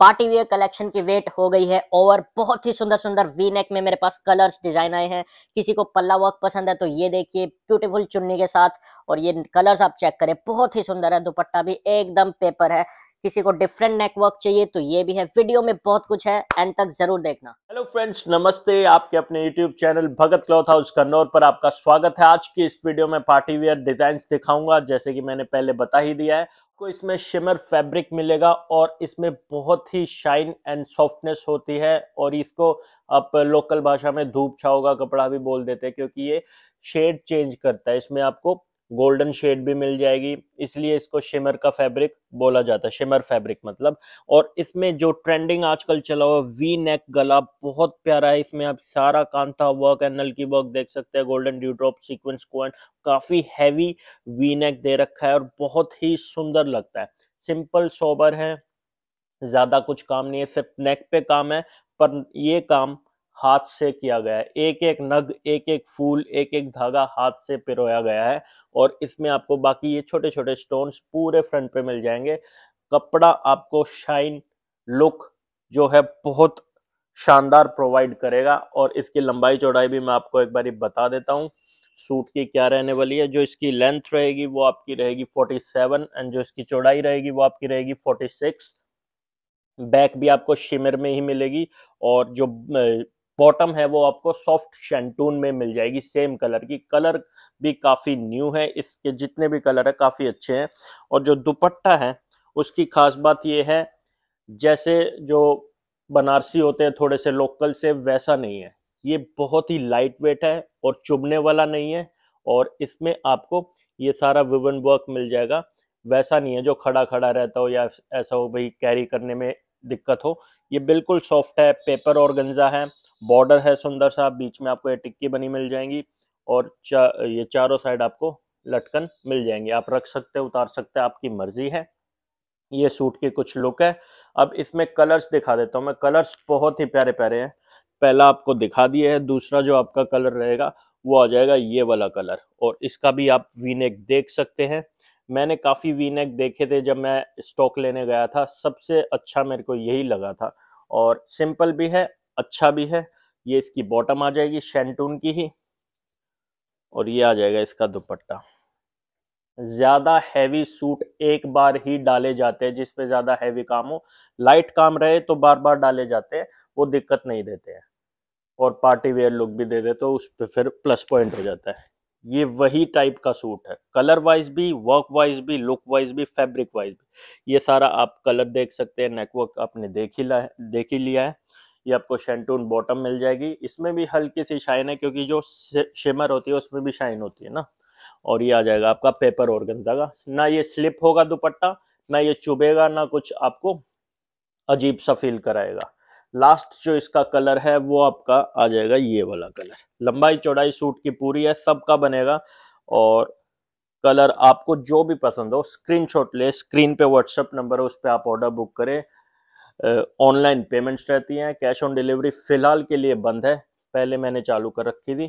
party wear collection की wait हो गई है और बहुत ही सुंदर सुंदर वी नेक में मेरे पास कलर्स डिजाइन आए हैं किसी को पल्ला वर्क पसंद है तो ये देखिए ब्यूटीफुल चुन्नी के साथ और ये कलर्स आप चेक करें बहुत ही सुंदर है दुपट्टा भी एकदम पेपर है किसी को डिफरेंट नेटवर्क चाहिए तो ये भी है वीडियो में बहुत कुछ है एंड तक जरूर देखना हेलो फ्रेंड्स नमस्ते आपके अपने YouTube channel Bhagat cloth house Kannaur पर आपका स्वागत है आज की इस वीडियो में पार्टी वेयर डिजाइन दिखाऊंगा जैसे की मैंने पहले बता ही दिया है को इसमें शिमर फैब्रिक मिलेगा और इसमें बहुत ही शाइन एंड सॉफ्टनेस होती है और इसको आप लोकल भाषा में धूप छाओगा कपड़ा भी बोल देते हैं क्योंकि ये शेड चेंज करता है इसमें आपको गोल्डन शेड भी मिल जाएगी इसलिए इसको शिमर का फैब्रिक बोला जाता है शिमर फैब्रिक मतलब और इसमें जो ट्रेंडिंग आजकल चला हुआ वी नेक गला बहुत प्यारा है इसमें आप सारा कांता वर्क एनल की वर्क देख सकते हैं गोल्डन ड्यू ड्रॉप सीक्वेंस को काफ़ी हैवी वी नेक दे रखा है और बहुत ही सुंदर लगता है सिंपल सोबर है ज़्यादा कुछ काम नहीं है सिर्फ नेक पे काम है पर ये काम हाथ से किया गया है एक एक नग एक एक फूल एक एक धागा हाथ से पिरोया गया है और इसमें आपको बाकी ये छोटे छोटे स्टोन्स पूरे फ्रंट पे मिल जाएंगे कपड़ा आपको शाइन लुक जो है बहुत शानदार प्रोवाइड करेगा और इसकी लंबाई चौड़ाई भी मैं आपको एक बार बता देता हूँ सूट की क्या रहने वाली है जो इसकी लेंथ रहेगी वो आपकी रहेगी 47 एंड जो इसकी चौड़ाई रहेगी वो आपकी रहेगी 46 बैक भी आपको शिमर में ही मिलेगी और जो बॉटम है वो आपको सॉफ्ट शैंटून में मिल जाएगी सेम कलर की कलर भी काफ़ी न्यू है इसके जितने भी कलर है काफ़ी अच्छे हैं और जो दुपट्टा है उसकी खास बात ये है जैसे जो बनारसी होते हैं थोड़े से लोकल से वैसा नहीं है ये बहुत ही लाइट वेट है और चुभने वाला नहीं है और इसमें आपको ये सारा विवन वर्क मिल जाएगा वैसा नहीं है जो खड़ा खड़ा रहता हो या ऐसा हो भाई कैरी करने में दिक्कत हो ये बिल्कुल सॉफ्ट है पेपर और गंजा है बॉर्डर है सुंदर सा बीच में आपको ये टिक्की बनी मिल जाएंगी और चा, ये चारों साइड आपको लटकन मिल जाएंगे आप रख सकते हैं उतार सकते हैं आपकी मर्जी है ये सूट के कुछ लुक है अब इसमें कलर्स दिखा देता हूँ मैं कलर्स बहुत ही प्यारे प्यारे हैं पहला आपको दिखा दिए है दूसरा जो आपका कलर रहेगा वो आ जाएगा ये वाला कलर और इसका भी आप वीनेक देख सकते हैं मैंने काफ़ी वीनेक देखे थे जब मैं स्टॉक लेने गया था सबसे अच्छा मेरे को यही लगा था और सिंपल भी है अच्छा भी है ये इसकी बॉटम आ जाएगी शैंटून की ही और ये आ जाएगा इसका दुपट्टा ज़्यादा हैवी सूट एक बार ही डाले जाते हैं जिस पे ज़्यादा हैवी काम हो लाइट काम रहे तो बार बार डाले जाते हैं वो दिक्कत नहीं देते हैं और पार्टी वेयर लुक भी दे देते तो उस पर फिर प्लस पॉइंट हो जाता है ये वही टाइप का सूट है कलर वाइज भी वर्क वाइज भी लुक वाइज भी फैब्रिक वाइज भी ये सारा आप कलर देख सकते हैं नेकवर्क आपने देख ही देख ही लिया है ये आपको शैंटून बॉटम मिल जाएगी इसमें भी हल्की सी शाइन है क्योंकि जो शिमर होती है उसमें भी शाइन होती है ना और ये आ जाएगा आपका पेपर ऑर्गेन्जा का ना ये स्लिप होगा दुपट्टा ना ये चुभेगा ना कुछ आपको अजीब सा फील कराएगा लास्ट जो इसका कलर है वो आपका आ जाएगा ये वाला कलर लंबाई चौड़ाई सूट की पूरी है सबका बनेगा और कलर आपको जो भी पसंद हो स्क्रीनशॉट ले स्क्रीन पे व्हाट्सएप नंबर है उस पर आप ऑर्डर बुक करें ऑनलाइन पेमेंट्स रहती हैं कैश ऑन डिलीवरी फ़िलहाल के लिए बंद है पहले मैंने चालू कर रखी थी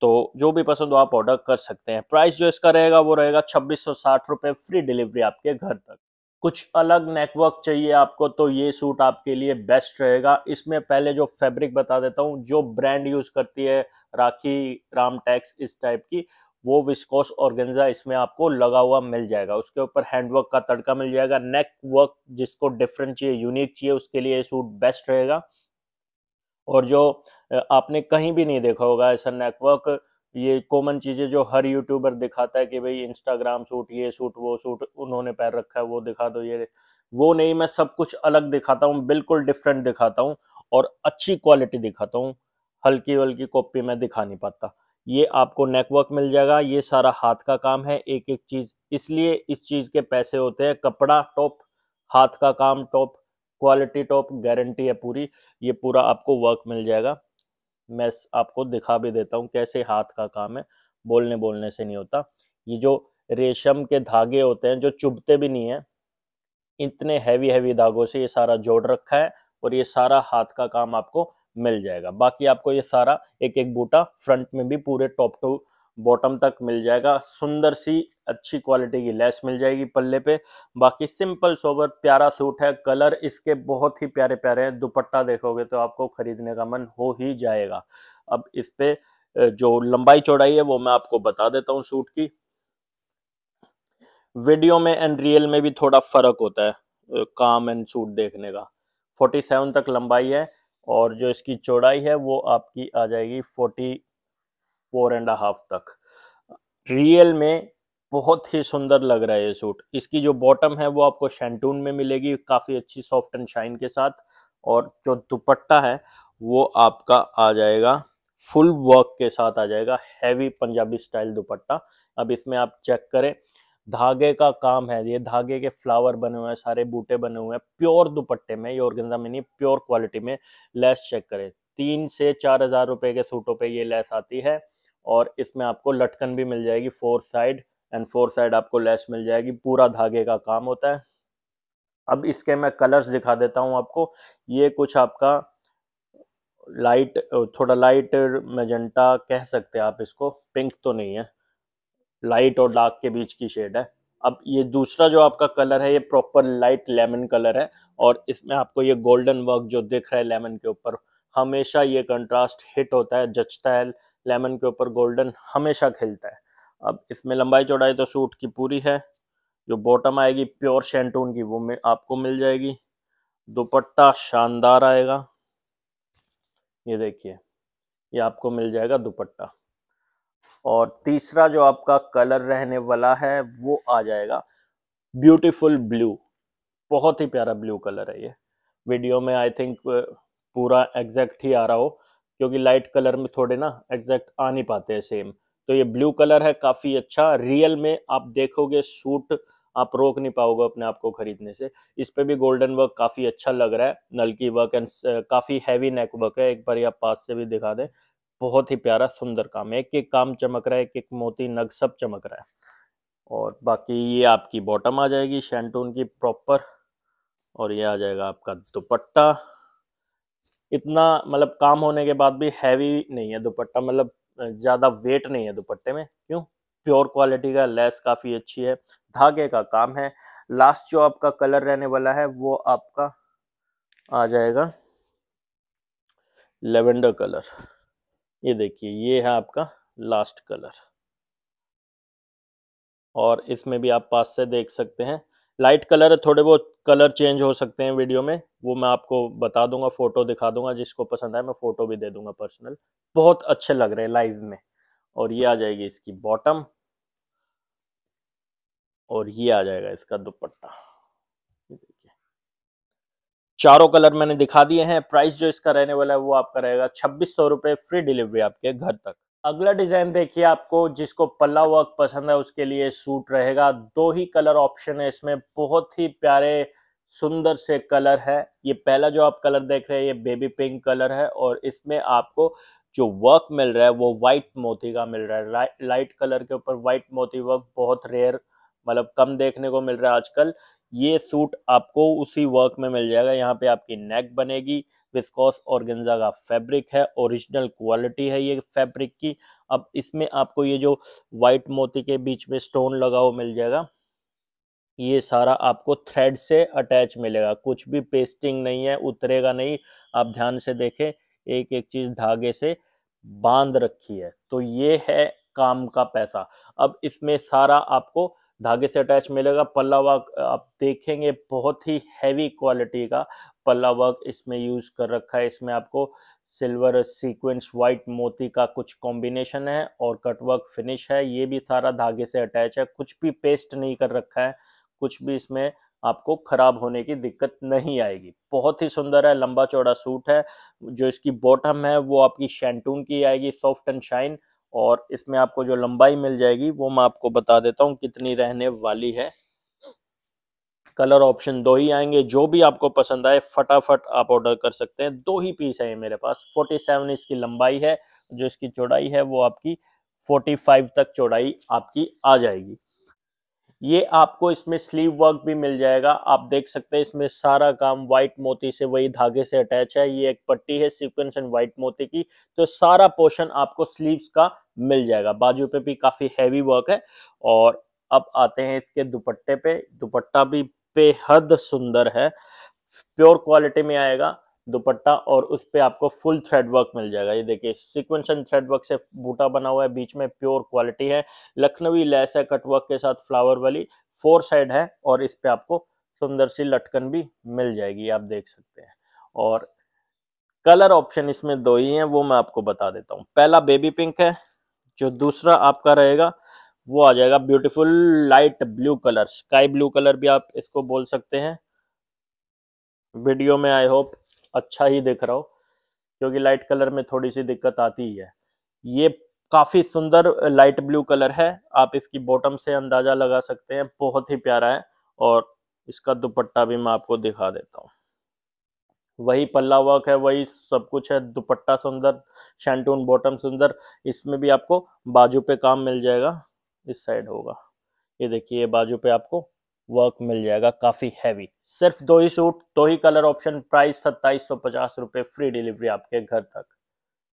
तो जो भी पसंद हो आप ऑर्डर कर सकते हैं प्राइस जो इसका रहेगा वो रहेगा छब्बीस सौ साठ रुपये फ्री डिलीवरी आपके घर तक कुछ अलग नेटवर्क चाहिए आपको तो ये सूट आपके लिए बेस्ट रहेगा इसमें पहले जो फैब्रिक बता देता हूँ जो ब्रांड यूज़ करती है राखी राम टैक्स इस टाइप की वो विस्कोस ऑर्गेन्जा इसमें आपको लगा हुआ मिल जाएगा उसके ऊपर हैंडवर्क का तड़का मिल जाएगा नेक वर्क जिसको डिफरेंट चाहिए यूनिक चाहिए उसके लिए सूट बेस्ट रहेगा और जो आपने कहीं भी नहीं देखा होगा ऐसा नेकवर्क ये कॉमन चीज़ें जो हर यूट्यूबर दिखाता है कि भाई इंस्टाग्राम सूट ये सूट वो सूट उन्होंने पैर रखा है वो दिखा दो ये वो नहीं मैं सब कुछ अलग दिखाता हूँ बिल्कुल डिफरेंट दिखाता हूँ और अच्छी क्वालिटी दिखाता हूँ हल्की हल्की कॉपी में दिखा नहीं पाता ये आपको नेटवर्क मिल जाएगा ये सारा हाथ का काम है एक एक चीज़ इसलिए इस चीज़ के पैसे होते हैं कपड़ा टॉप हाथ का काम टॉप क्वालिटी टॉप गारंटी है पूरी ये पूरा आपको वर्क मिल जाएगा मैं आपको दिखा भी देता हूँ कैसे हाथ का काम है बोलने बोलने से नहीं होता ये जो रेशम के धागे होते हैं जो चुभते भी नहीं है इतने हैवी हैवी धागों से ये सारा जोड़ रखा है और ये सारा हाथ का काम आपको मिल जाएगा बाकी आपको ये सारा एक एक बूटा फ्रंट में भी पूरे टॉप टू बॉटम तक मिल जाएगा सुंदर सी अच्छी क्वालिटी की लेस मिल जाएगी पल्ले पे बाकी सिंपल सोबर प्यारा सूट है कलर इसके बहुत ही प्यारे प्यारे हैं दुपट्टा देखोगे तो आपको खरीदने का मन हो ही जाएगा अब इस पे जो लंबाई चौड़ाई है वो मैं आपको बता देता हूँ सूट की वीडियो में एंड रियल में भी थोड़ा फर्क होता है काम एंड सूट देखने का फोर्टी तक लंबाई है और जो इसकी चौड़ाई है वो आपकी आ जाएगी फोर्टी फोर एंड हाफ तक रियल में बहुत ही सुंदर लग रहा है ये सूट इसकी जो बॉटम है वो आपको शैंटून में मिलेगी काफ़ी अच्छी सॉफ्ट एंड शाइन के साथ और जो दुपट्टा है वो आपका आ जाएगा फुल वर्क के साथ आ जाएगा हैवी पंजाबी स्टाइल दुपट्टा अब इसमें आप चेक करें धागे का काम है ये धागे के फ्लावर बने हुए हैं सारे बूटे बने हुए हैं प्योर दुपट्टे में ये ऑर्गेंजा में नहीं प्योर क्वालिटी में लेस चेक करें तीन से चार हजार रुपये के सूटों पे ये लेस आती है और इसमें आपको लटकन भी मिल जाएगी four side and four side आपको लेस मिल जाएगी पूरा धागे का काम होता है अब इसके मैं कलर्स दिखा देता हूँ आपको ये कुछ आपका लाइट थोड़ा लाइट मेजेंटा कह सकते हैं आप इसको पिंक तो नहीं है लाइट और डार्क के बीच की शेड है अब ये दूसरा जो आपका कलर है ये प्रॉपर लाइट लेमन कलर है और इसमें आपको ये गोल्डन वर्क जो दिख रहा है लेमन के ऊपर हमेशा ये कंट्रास्ट हिट होता है जचता है लेमन के ऊपर गोल्डन हमेशा खिलता है अब इसमें लंबाई चौड़ाई तो सूट की पूरी है जो बॉटम आएगी प्योर शैंटून की वो में आपको मिल जाएगी दुपट्टा शानदार आएगा ये देखिए ये आपको मिल जाएगा दुपट्टा और तीसरा जो आपका कलर रहने वाला है वो आ जाएगा ब्यूटीफुल ब्लू बहुत ही प्यारा ब्लू कलर है ये वीडियो में आई थिंक पूरा एग्जैक्ट ही आ रहा हो क्योंकि लाइट कलर में थोड़े ना एग्जैक्ट आ नहीं पाते हैं सेम तो ये ब्लू कलर है काफ़ी अच्छा रियल में आप देखोगे सूट आप रोक नहीं पाओगे अपने आप को खरीदने से इस पे भी गोल्डन वर्क काफ़ी अच्छा लग रहा है नलकी वर्क एंड काफ़ी हैवी नेक वर्क है एक बार आप पास से भी दिखा दें बहुत ही प्यारा सुंदर काम है एक एक काम चमक रहा है एक एक मोती नग सब चमक रहा है और बाकी ये आपकी बॉटम आ जाएगी शैंटून की प्रॉपर और ये आ जाएगा आपका दुपट्टा इतना मतलब काम होने के बाद भी हैवी नहीं है दुपट्टा मतलब ज़्यादा वेट नहीं है दुपट्टे में क्यों प्योर क्वालिटी का लेस काफ़ी अच्छी है धागे का काम है लास्ट जो आपका कलर रहने वाला है वो आपका आ जाएगा लेवेंडर कलर ये देखिए ये है आपका लास्ट कलर और इसमें भी आप पास से देख सकते हैं लाइट कलर थोड़े बहुत कलर चेंज हो सकते हैं वीडियो में वो मैं आपको बता दूंगा फोटो दिखा दूंगा जिसको पसंद आए मैं फोटो भी दे दूंगा पर्सनल बहुत अच्छे लग रहे हैं लाइव में और ये आ जाएगी इसकी बॉटम और ये आ जाएगा इसका दुपट्टा चारों कलर मैंने दिखा दिए हैं प्राइस जो इसका रहने वाला है वो आपका रहेगा छब्बीस सौ रुपये फ्री डिलीवरी आपके घर तक अगला डिजाइन देखिए आपको जिसको पल्ला वर्क पसंद है उसके लिए सूट रहेगा दो ही कलर ऑप्शन है इसमें बहुत ही प्यारे सुंदर से कलर है ये पहला जो आप कलर देख रहे हैं ये बेबी पिंक कलर है और इसमें आपको जो वर्क मिल रहा है वो व्हाइट मोती का मिल रहा है लाइट कलर के ऊपर व्हाइट मोती वर्क बहुत रेयर मतलब कम देखने को मिल रहा है आजकल ये सूट आपको उसी वर्क में मिल जाएगा यहाँ पे आपकी नेक बनेगी विस्कॉस गेंजा का फैब्रिक है ओरिजिनल क्वालिटी है ये फैब्रिक की अब इसमें आपको ये जो वाइट मोती के बीच में स्टोन लगा हुआ मिल जाएगा ये सारा आपको थ्रेड से अटैच मिलेगा कुछ भी पेस्टिंग नहीं है उतरेगा नहीं आप ध्यान से देखें एक एक चीज़ धागे से बांध रखी है तो ये है काम का पैसा अब इसमें सारा आपको धागे से अटैच मिलेगा पल्ला वर्क आप देखेंगे बहुत ही हैवी क्वालिटी का पल्ला वर्क इसमें यूज़ कर रखा है इसमें आपको सिल्वर सीक्वेंस वाइट मोती का कुछ कॉम्बिनेशन है और कटवर्क फिनिश है ये भी सारा धागे से अटैच है कुछ भी पेस्ट नहीं कर रखा है कुछ भी इसमें आपको खराब होने की दिक्कत नहीं आएगी बहुत ही सुंदर है लंबा चौड़ा सूट है जो इसकी बॉटम है वो आपकी शैंटून की आएगी सॉफ्ट एंड शाइन और इसमें आपको जो लंबाई मिल जाएगी वो मैं आपको बता देता हूँ कितनी रहने वाली है कलर ऑप्शन दो ही आएंगे जो भी आपको पसंद आए फटाफट आप ऑर्डर कर सकते हैं दो ही पीस है ये मेरे पास 47 इसकी लंबाई है जो इसकी चौड़ाई है वो आपकी 45 तक चौड़ाई आपकी आ जाएगी ये आपको इसमें स्लीव वर्क भी मिल जाएगा आप देख सकते हैं इसमें सारा काम व्हाइट मोती से वही धागे से अटैच है ये एक पट्टी है सीक्वेंस एंड व्हाइट मोती की तो सारा पोर्शन आपको स्लीव्स का मिल जाएगा बाजू पे भी काफी हैवी वर्क है और अब आते हैं इसके दुपट्टे पे दुपट्टा भी बेहद सुंदर है प्योर क्वालिटी में आएगा दुपट्टा और उस पर आपको फुल थ्रेड वर्क मिल जाएगा ये देखिए सिक्वेंस एंड थ्रेड वर्क से बूटा बना हुआ है बीच में प्योर क्वालिटी है लखनवी लैस है कटवर्क के साथ फ्लावर वाली फोर साइड है और इस पर आपको सुंदर सी लटकन भी मिल जाएगी आप देख सकते हैं और कलर ऑप्शन इसमें दो ही हैं वो मैं आपको बता देता हूँ पहला बेबी पिंक है जो दूसरा आपका रहेगा वो आ जाएगा beautiful light blue colour sky blue colour भी आप इसको बोल सकते हैं वीडियो में आई होप अच्छा ही दिख रहा हो क्योंकि लाइट कलर में थोड़ी सी दिक्कत आती ही है ये काफ़ी सुंदर लाइट ब्लू कलर है आप इसकी बॉटम से अंदाज़ा लगा सकते हैं बहुत ही प्यारा है और इसका दुपट्टा भी मैं आपको दिखा देता हूँ वही पल्ला वर्क है वही सब कुछ है दुपट्टा सुंदर शैंटून बॉटम सुंदर इसमें भी आपको बाजू पे काम मिल जाएगा इस साइड होगा ये देखिए बाजू पे आपको वर्क मिल जाएगा काफ़ी हैवी सिर्फ दो ही सूट दो ही कलर ऑप्शन प्राइस सत्ताईस सौ पचास रुपए फ्री डिलीवरी आपके घर तक